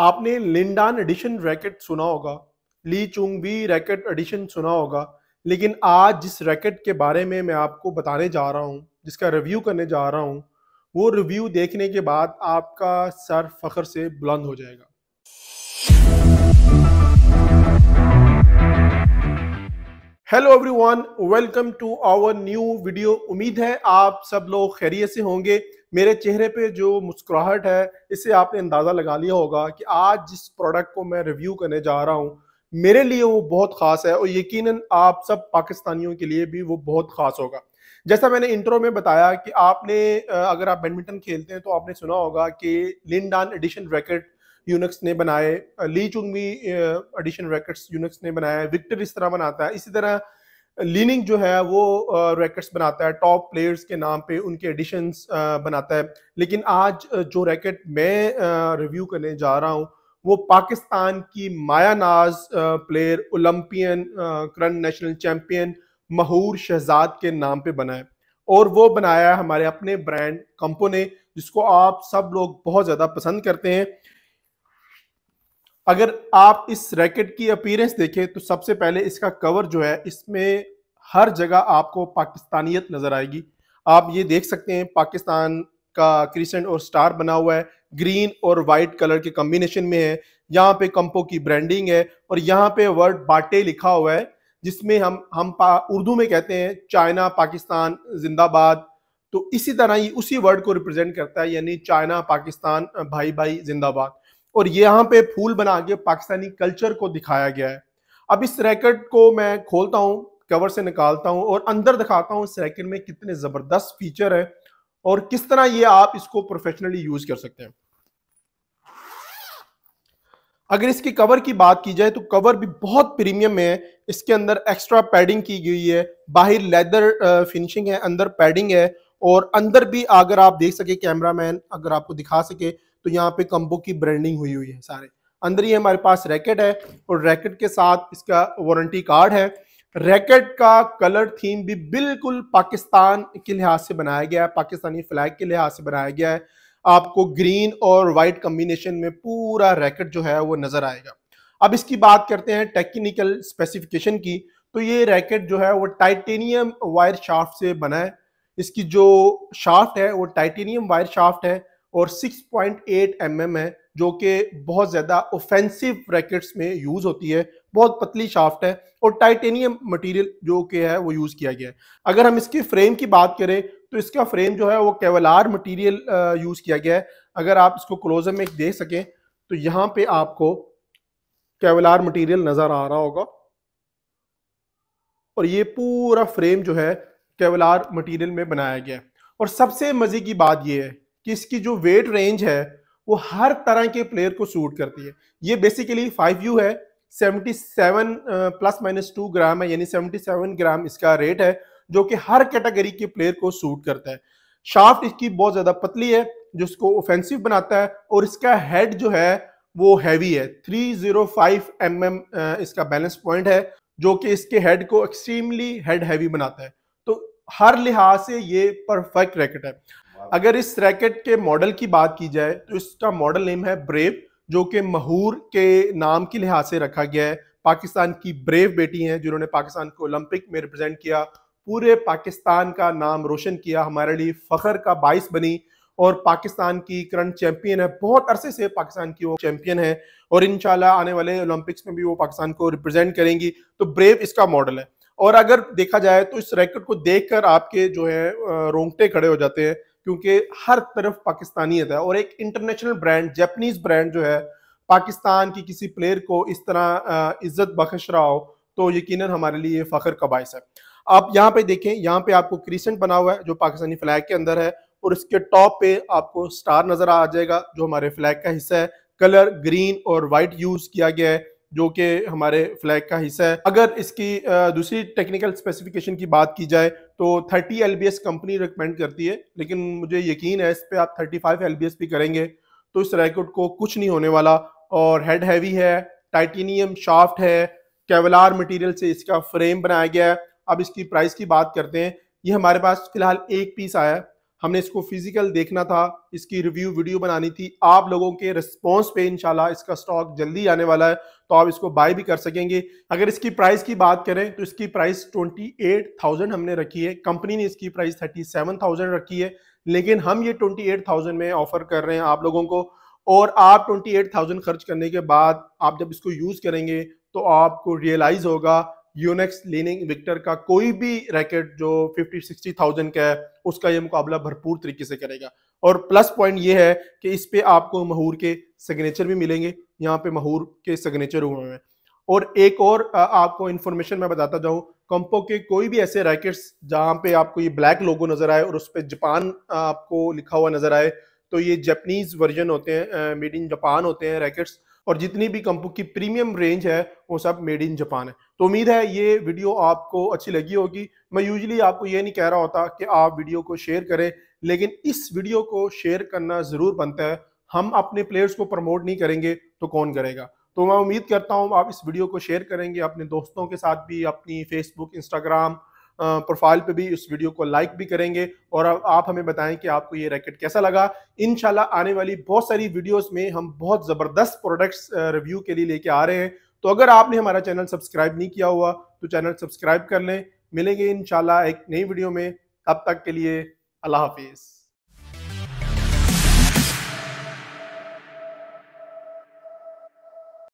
आपने लिंडान addition racket सुना होगा ली चुंग भी रैकेट एडिशन सुना होगा लेकिन आज जिस रैकेट के बारे में मैं आपको बताने जा रहा हूँ जिसका रिव्यू करने जा रहा हूँ वो रिव्यू देखने के बाद आपका सर फखर से बुलंद हो जाएगा hello everyone welcome to our new video उम्मीद है आप सब लोग खैरियत से होंगे मेरे चेहरे पे जो मुस्कुराहट है इससे आपने अंदाज़ा लगा लिया होगा कि आज जिस प्रोडक्ट को मैं रिव्यू करने जा रहा हूँ मेरे लिए वो बहुत ख़ास है और यकीनन आप सब पाकिस्तानियों के लिए भी वो बहुत ख़ास होगा जैसा मैंने इंट्रो में बताया कि आपने अगर आप बैडमिंटन खेलते हैं तो आपने सुना होगा कि लिनडान एडिशन रैकेट यूनिक्स ने बनाए ली चुंगी एडिशन रैकेट्स यूनिक्स ने बनाया विक्टर इस तरह बनाता है इसी तरह लीनिंग जो है वो रैकेट्स बनाता है टॉप प्लेयर्स के नाम पे उनके एडिशंस बनाता है लेकिन आज जो रैकेट मैं रिव्यू करने जा रहा हूँ वो पाकिस्तान की माया नाज player Olympian current national champion Mahoor Shahzad के नाम पे बना है और वो बनाया है हमारे अपने ब्रांड कंपो ने जिसको आप सब लोग बहुत ज़्यादा पसंद करते हैं अगर आप इस रैकेट की अपीरेंस देखें तो सबसे पहले इसका कवर जो है इसमें हर जगह आपको पाकिस्तानियत नज़र आएगी आप ये देख सकते हैं पाकिस्तान का क्रिसेंट और स्टार बना हुआ है ग्रीन और वाइट कलर के कॉम्बिनेशन में है यहाँ पे कंपो की ब्रांडिंग है और यहाँ पे वर्ड बाटे लिखा हुआ है जिसमें हम हम उर्दू में कहते हैं चाइना पाकिस्तान जिंदाबाद तो इसी तरह ही उसी वर्ड को रिप्रेजेंट करता है यानी चाइना पाकिस्तान भाई भाई जिंदाबाद और यहाँ पे फूल बना के पाकिस्तानी कल्चर को दिखाया गया है अब इस रैकेट को मैं खोलता हूँ कवर से निकालता हूँ और अंदर दिखाता हूँ इस रैकेट में कितने ज़बरदस्त फीचर है और किस तरह ये आप इसको प्रोफेशनली यूज़ कर सकते हैं अगर इसके कवर की बात की जाए तो कवर भी बहुत प्रीमियम है इसके अंदर एक्स्ट्रा पैडिंग की गई है बाहर लेदर फिनिशिंग है अंदर पैडिंग है और अंदर भी अगर आप देख सके कैमरामैन अगर आपको दिखा सके तो यहाँ पे कंबो की ब्रांडिंग हुई हुई है सारे अंदर ही हमारे पास रैकेट है और रैकेट के साथ इसका वारंटी कार्ड है रैकेट का कलर थीम भी बिल्कुल पाकिस्तान के लिहाज से बनाया गया है पाकिस्तानी फ्लैग के लिहाज से बनाया गया है आपको ग्रीन और वाइट कम्बिनेशन में पूरा रैकेट जो है वो नजर आएगा अब इसकी बात करते हैं टेक्निकल स्पेसिफिकेशन की तो ये रैकेट जो है वो टाइटेनियम वायर शाफ्ट से बना है इसकी जो शाफ्ट है वो टाइटेनियम वायर शाफ्ट है और 6.8 mm है जो कि बहुत ज़्यादा ऑफेंसिव रैकेट्स में यूज़ होती है बहुत पतली शाफ्ट है और टाइटेनियम मटेरियल जो के है वो यूज़ किया गया है अगर हम इसके फ्रेम की बात करें तो इसका फ्रेम जो है वो केवलार मटेरियल यूज़ किया गया है अगर आप इसको क्लोजर में देख सकें तो यहाँ पे आपको केवलार मटेरियल नज़र आ रहा होगा और ये पूरा फ्रेम जो है केवलार मटीरियल में बनाया गया है और सबसे मज़े की बात यह है कि इसकी जो वेट रेंज है वो हर तरह के प्लेयर को सूट करती है ये बेसिकली फाइव यू है 77 प्लस माइनस टू ग्राम है यानी 77 ग्राम इसका रेट है जो कि हर कैटेगरी के प्लेयर को सूट करता है शाफ्ट इसकी बहुत ज़्यादा पतली है जो इसको ऑफेंसिव बनाता है और इसका हेड जो है वो हैवी है 305 जीरो mm इसका बैलेंस पॉइंट है जो कि इसके हेड को एक्सट्रीमली हेड हैवी बनाता है हर लिहाज से ये परफेक्ट रैकेट है अगर इस रैकेट के मॉडल की बात की जाए तो इसका मॉडल नेम है ब्रेव जो कि महूर के नाम के लिहाज से रखा गया है पाकिस्तान की ब्रेव बेटी हैं जिन्होंने पाकिस्तान को ओलंपिक में रिप्रेजेंट किया पूरे पाकिस्तान का नाम रोशन किया हमारे लिए फखर का बाइस बनी और पाकिस्तान की करंट चैंपियन है बहुत अरसे से पाकिस्तान की वो चैंपियन है और इन आने वाले ओलंपिक्स में भी वो पाकिस्तान को रिप्रेजेंट करेंगी तो ब्रेव इसका मॉडल है और अगर देखा जाए तो इस रैकेट को देख आपके जो है रोंगटे खड़े हो जाते हैं क्योंकि हर तरफ पाकिस्तानियत है और एक इंटरनेशनल ब्रांड जैपनीज ब्रांड जो है पाकिस्तान की किसी प्लेयर को इस तरह इज्जत बख्श रहा हो तो यकीनन हमारे लिए फखर का बायस है आप यहाँ पे देखें यहाँ पे आपको क्रीसेंट बना हुआ है जो पाकिस्तानी फ्लैग के अंदर है और इसके टॉप पे आपको स्टार नजर आ जाएगा जो हमारे फ्लैग का हिस्सा है कलर ग्रीन और वाइट यूज किया गया है जो कि हमारे फ्लैग का हिस्सा है अगर इसकी दूसरी टेक्निकल स्पेसिफिकेशन की बात की जाए तो 30 एल कंपनी रिकमेंड करती है लेकिन मुझे यकीन है इस पर आप 35 एल भी करेंगे तो इस रैकेट को कुछ नहीं होने वाला और हेड हैवी है टाइटेनियम शाफ्ट है केवलार मटेरियल से इसका फ्रेम बनाया गया है अब इसकी प्राइस की बात करते हैं ये हमारे पास फिलहाल एक पीस आया है हमने इसको फिजिकल देखना था इसकी रिव्यू वीडियो बनानी थी आप लोगों के रिस्पॉन्स पे इनशाला इसका स्टॉक जल्दी आने वाला है तो आप इसको बाय भी कर सकेंगे अगर इसकी प्राइस की बात करें तो इसकी प्राइस 28,000 हमने रखी है कंपनी ने इसकी प्राइस 37,000 रखी है लेकिन हम ये 28,000 में ऑफर कर रहे हैं आप लोगों को और आप थाउजेंड खर्च करने के बाद आप जब इसको यूज़ करेंगे तो आपको रियलाइज़ होगा यूनेक्स लीनिंग विक्टर का कोई भी रैकेट जो फिफ्टी सिक्सटी थाउजेंड का है उसका ये मुकाबला भरपूर तरीके से करेगा और प्लस पॉइंट ये है कि इस पे आपको महूर के सिग्नेचर भी मिलेंगे यहाँ पे महूर के सिग्नेचर हुए हैं और एक और आपको इन्फॉर्मेशन मैं बताता जाऊँ कंपो के कोई भी ऐसे रैकेट्स जहाँ पे आपको ये ब्लैक लोगो नजर आए और उस पर जापान आपको लिखा हुआ नजर आए तो ये जैपनीज वर्जन होते हैं मेड इन जापान होते हैं रैकेट्स और जितनी भी कंपुक की प्रीमियम रेंज है वो सब मेड इन जापान है तो उम्मीद है ये वीडियो आपको अच्छी लगी होगी मैं यूजली आपको ये नहीं कह रहा होता कि आप वीडियो को शेयर करें लेकिन इस वीडियो को शेयर करना ज़रूर बनता है हम अपने प्लेयर्स को प्रमोट नहीं करेंगे तो कौन करेगा तो मैं उम्मीद करता हूँ आप इस वीडियो को शेयर करेंगे अपने दोस्तों के साथ भी अपनी फेसबुक इंस्टाग्राम प्रोफाइल पे भी उस वीडियो को लाइक भी करेंगे और आप हमें बताएं कि आपको ये रैकेट कैसा लगा इन आने वाली बहुत सारी वीडियोस में हम बहुत ज़बरदस्त प्रोडक्ट्स रिव्यू के लिए लेके आ रहे हैं तो अगर आपने हमारा चैनल सब्सक्राइब नहीं किया हुआ तो चैनल सब्सक्राइब कर लें मिलेंगे इन एक नई वीडियो में तब तक के लिए अल्लाह हाफिज़